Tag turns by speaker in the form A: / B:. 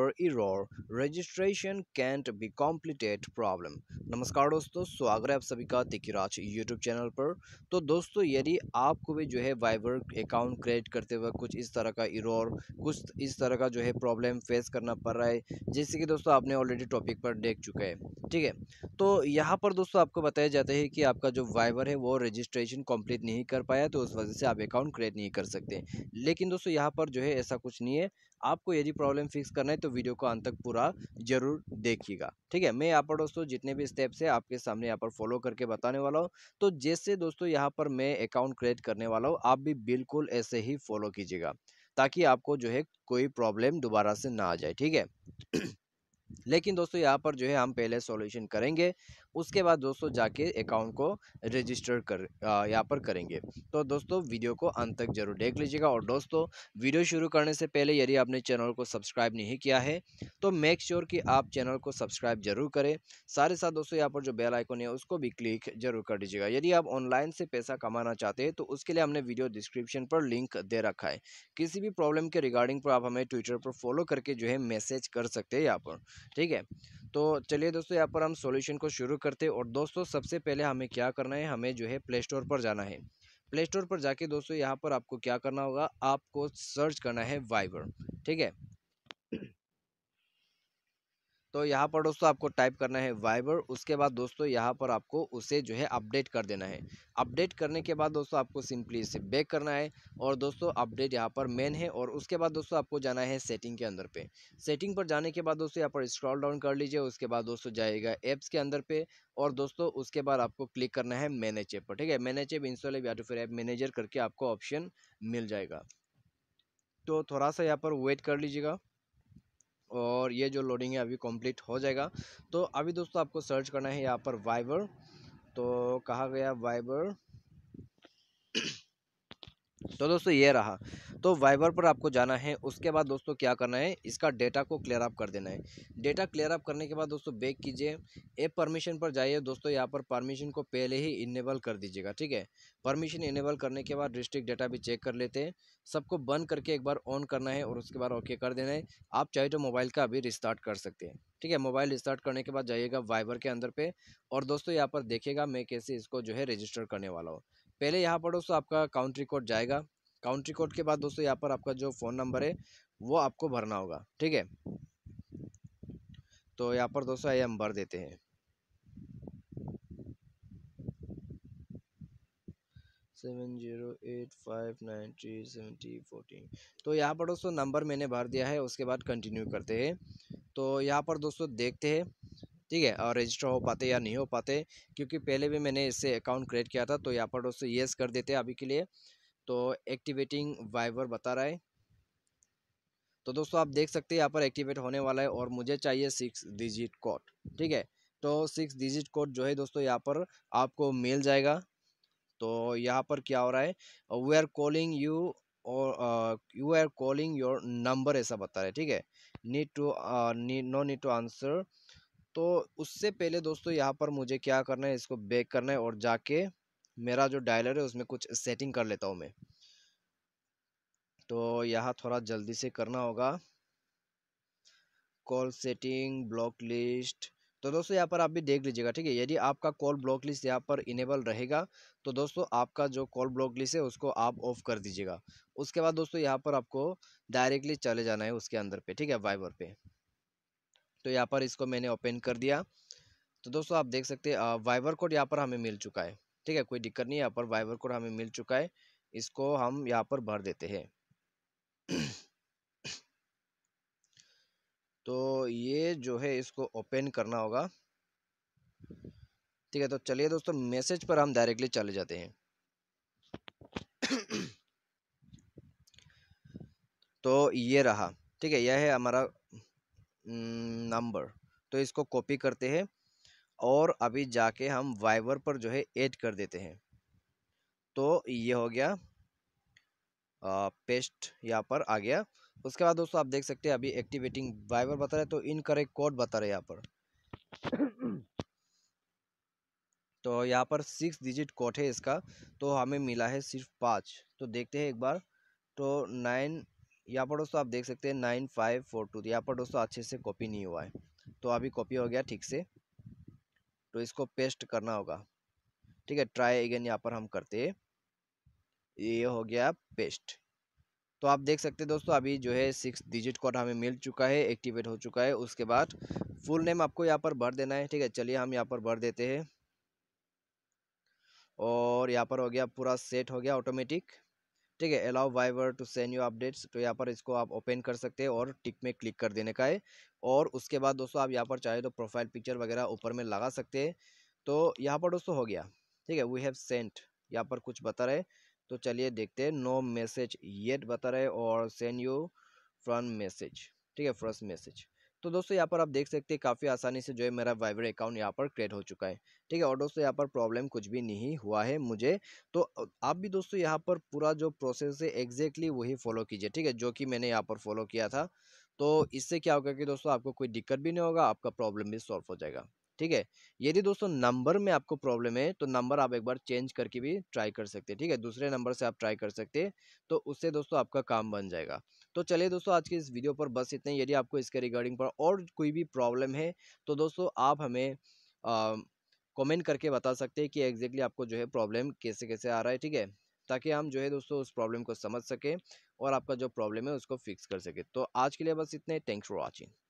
A: पर error registration can't be completed problem नमस्कार दोस्तों स्वागत है आप सभी का तिकिराज यूट्यूब चैनल पर तो दोस्तों यदि आपको भी जो है वाइबर अकाउंट क्रिएट करते वक्त कुछ इस तरह का इरोर कुछ इस तरह का जो है प्रॉब्लम फेस करना पड़ रहा है जैसे कि दोस्तों आपने ऑलरेडी टॉपिक पर देख चुका है ठीक है तो यहाँ पर दोस्तों आपको बताया जाता है कि आपका जो वाइबर है वो रजिस्ट्रेशन कम्प्लीट नहीं कर पाया तो उस वजह से आप अकाउंट क्रिएट नहीं कर सकते लेकिन दोस्तों यहाँ पर जो है ऐसा कुछ नहीं है आपको यदि प्रॉब्लम फिक्स करना है तो वीडियो को अंत तक पूरा जरूर देखिएगा ठीक है मैं यहाँ पर दोस्तों जितने भी स्टेप्स है आपके सामने यहाँ पर फॉलो करके बताने वाला हूँ तो जैसे दोस्तों यहाँ पर मैं अकाउंट क्रिएट करने वाला हूँ आप भी बिल्कुल ऐसे ही फॉलो कीजिएगा ताकि आपको जो है कोई प्रॉब्लम दोबारा से ना आ जाए ठीक है लेकिन दोस्तों यहाँ पर जो है हम पहले सॉल्यूशन करेंगे उसके बाद दोस्तों जाके अकाउंट को रजिस्टर कर यहाँ पर करेंगे तो दोस्तों वीडियो को अंत तक जरूर देख लीजिएगा और दोस्तों वीडियो शुरू करने से पहले यदि आपने चैनल को सब्सक्राइब नहीं किया है तो मेक श्योर कि आप चैनल को सब्सक्राइब जरूर करें सारे साथ दोस्तों यहाँ पर जो बेल आइकन है उसको भी क्लिक जरूर कर दीजिएगा यदि आप ऑनलाइन से पैसा कमाना चाहते हैं तो उसके लिए हमने वीडियो डिस्क्रिप्शन पर लिंक दे रखा है किसी भी प्रॉब्लम के रिगार्डिंग पर आप हमें ट्विटर पर फॉलो करके जो है मैसेज कर सकते हैं यहाँ पर ठीक है तो चलिए दोस्तों यहाँ पर हम सॉल्यूशन को शुरू करते हैं और दोस्तों सबसे पहले हमें क्या करना है हमें जो है प्ले स्टोर पर जाना है प्ले स्टोर पर जाके दोस्तों यहाँ पर आपको क्या करना होगा आपको सर्च करना है वाइबर ठीक है तो यहाँ पर दोस्तों आपको टाइप करना है वाइबर उसके बाद दोस्तों यहाँ पर आपको उसे जो है अपडेट कर देना है अपडेट करने के बाद दोस्तों आपको सिंपली इसे बैक करना है और दोस्तों अपडेट यहाँ पर मेन है और उसके बाद दोस्तों आपको जाना है सेटिंग के अंदर पे सेटिंग पर जाने के बाद दोस्तों यहाँ पर स्क्रॉल डाउन कर लीजिए उसके बाद दोस्तों जाएगा ऐप्स के अंदर पे और दोस्तों उसके बाद आपको क्लिक करना है मैनेज ऐप पर ठीक है मैनेज ऐप इंस्टॉल या तो फिर ऐप मैनेजर करके आपको ऑप्शन मिल जाएगा तो थोड़ा सा यहाँ पर वेट कर लीजिएगा और ये जो लोडिंग है अभी कंप्लीट हो जाएगा तो अभी दोस्तों आपको सर्च करना है यहाँ पर वाइबर तो कहा गया वाइबर तो दोस्तों ये रहा तो वाइबर पर आपको जाना है उसके बाद दोस्तों क्या करना है इसका डेटा को क्लियर अप कर देना है डेटा क्लियर अप करने के बाद दोस्तों बेक कीजिए ए परमिशन पर जाइए दोस्तों यहाँ पर परमिशन को पहले ही इनेबल कर दीजिएगा ठीक है परमिशन इनेबल करने के बाद डिस्ट्रिक्ट डेटा भी चेक कर लेते हैं सबको बंद करके एक बार ऑन करना है और उसके बाद ओके कर देना है आप चाहे तो मोबाइल का अभी रिस्टार्ट कर सकते हैं ठीक है मोबाइल रिस्टार्ट करने के बाद जाइएगा वाइबर के अंदर पर और दोस्तों यहाँ पर देखिएगा मैं कैसे इसको जो है रजिस्टर करने वाला हूँ पहले यहाँ पर दोस्तों आपका काउंट्री कोड जाएगा काउंट्री कोड के बाद दोस्तों यहाँ पर आपका जो फ़ोन नंबर है वो आपको भरना होगा ठीक है तो यहाँ पर दोस्तों ये हम भर देते हैं seven zero eight five nine three seventy fourteen तो यहाँ पर दोस्तों नंबर मैंने भर दिया है उसके बाद कंटिन्यू करते हैं तो यहाँ पर दोस्तों देखते हैं ठीक है और रजिस्टर हो पाते या नहीं हो पाते क्योंकि पहले भी मैंने इससे अकाउंट क्रिएट किया था तो यहाँ पर दोस्तों येस कर देते हैं अभी के लिए तो एक्टिवेटिंग वाइबर बता रहा है तो दोस्तों आप देख सकते हैं यहाँ पर एक्टिवेट होने वाला है और मुझे चाहिए सिक्स डिजिट कोड ठीक है तो सिक्स डिजिट कोड जो है दोस्तों यहाँ पर आपको मिल जाएगा तो यहाँ पर क्या हो रहा है वी आर कॉलिंग यू और you are calling your number ऐसा बता रहे ठीक है need to know need to answer तो उससे पहले दोस्तों यहाँ पर मुझे क्या करना है इसको बेक करना है और जाके मेरा जो डायलर है उसमें कुछ सेटिंग कर लेता हूँ मैं तो यहाँ थोड़ा जल्दी से करना होगा कॉल सेटिंग ब्लॉक लिस्ट तो दोस्तों यहाँ पर आप भी देख लीजिएगा ठीक है यदि आपका कॉल ब्लॉक लिस्ट यहाँ पर इनेबल रहेगा तो दोस्तों आपका जो कॉल ब्लॉक लिस्ट है उसको आप ऑफ कर दीजिएगा उसके बाद दोस्तों यहाँ पर आपको डायरेक्टली चले जाना है उसके अंदर पे ठीक है वाइबर पे तो यहाँ पर इसको मैंने ओपन कर दिया तो दोस्तों आप देख सकते हैं वाइबर कोड यहाँ पर हमें मिल चुका है ठीक है कोई दिक्कत नहीं है यहाँ पर वाइबर कोड हमें मिल चुका है इसको हम यहाँ पर भर देते हैं तो ये जो है इसको ओपन करना होगा ठीक है तो चलिए दोस्तों मैसेज पर हम डायरेक्टली चले जाते हैं तो ये रहा ठीक है यह है हमारा नंबर तो इसको कॉपी करते हैं और अभी जाके हम वाइवर पर जो है ऐड कर देते हैं तो ये हो गया आ, पेस्ट यहाँ पर आ गया उसके बाद दोस्तों आप देख सकते हैं अभी एक्टिवेटिंग वाइवर बता रहे तो इनकरेक्ट कोड बता रहे यहाँ पर तो यहाँ पर सिक्स डिजिट कोड है इसका तो हमें मिला है सिर्फ पाँच तो देखते हैं एक बार तो नाइन यहाँ पर दोस्तों आप देख सकते हैं नाइन फाइव फोर टू तो यहाँ पर दोस्तों अच्छे से कॉपी नहीं हुआ है तो अभी कॉपी हो गया ठीक से तो इसको पेस्ट करना होगा ठीक है ट्राई अगेन यहाँ पर हम करते ये हो गया पेस्ट तो आप देख सकते हैं दोस्तों अभी जो है सिक्स डिजिट कोड हमें मिल चुका है एक्टिवेट हो चुका है उसके बाद फुल नेम आपको यहाँ पर भर देना है ठीक है चलिए हम यहाँ पर भर देते हैं और यहाँ पर हो गया पूरा सेट हो गया ऑटोमेटिक ठीक है allow Viber to send you updates तो यहाँ पर इसको आप ओपन कर सकते हैं और टिक में क्लिक कर देने का है और उसके बाद दोस्तों आप यहाँ पर चाहे तो प्रोफाइल पिक्चर वगैरह ऊपर में लगा सकते हैं तो यहाँ पर दोस्तों हो गया ठीक है वी हैव सेंट यहाँ पर कुछ बता रहे तो चलिए देखते हैं नो मैसेज येट बता रहे और सेंड यू फ्रॉम मैसेज ठीक है फर्स्ट मैसेज तो दोस्तों यहाँ पर आप देख सकते हैं काफ़ी आसानी से जो है मेरा वाइबर अकाउंट यहाँ पर क्रिएट हो चुका है ठीक है और दोस्तों यहाँ पर प्रॉब्लम कुछ भी नहीं हुआ है मुझे तो आप भी दोस्तों यहाँ पर पूरा जो प्रोसेस है एग्जैक्टली वही फॉलो कीजिए ठीक है जो कि मैंने यहाँ पर फॉलो किया था तो इससे क्या होगा कि दोस्तों आपको कोई दिक्कत भी नहीं होगा आपका प्रॉब्लम भी सॉल्व हो जाएगा ठीक है यदि दोस्तों नंबर में आपको प्रॉब्लम है तो नंबर आप एक बार चेंज करके भी ट्राई कर सकते हैं ठीक है दूसरे नंबर से आप ट्राई कर सकते हैं तो उससे दोस्तों आपका काम बन जाएगा तो चलिए दोस्तों आज के इस वीडियो पर बस इतने यदि आपको इसके रिगार्डिंग पर और कोई भी प्रॉब्लम है तो दोस्तों आप हमें कॉमेंट करके बता सकते हैं कि एग्जैक्टली आपको जो है प्रॉब्लम कैसे कैसे आ रहा है ठीक है ताकि हम जो है दोस्तों उस प्रॉब्लम को समझ सकें और आपका जो प्रॉब्लम है उसको फिक्स कर सकें तो आज के लिए बस इतने थैंक्स फॉर वॉचिंग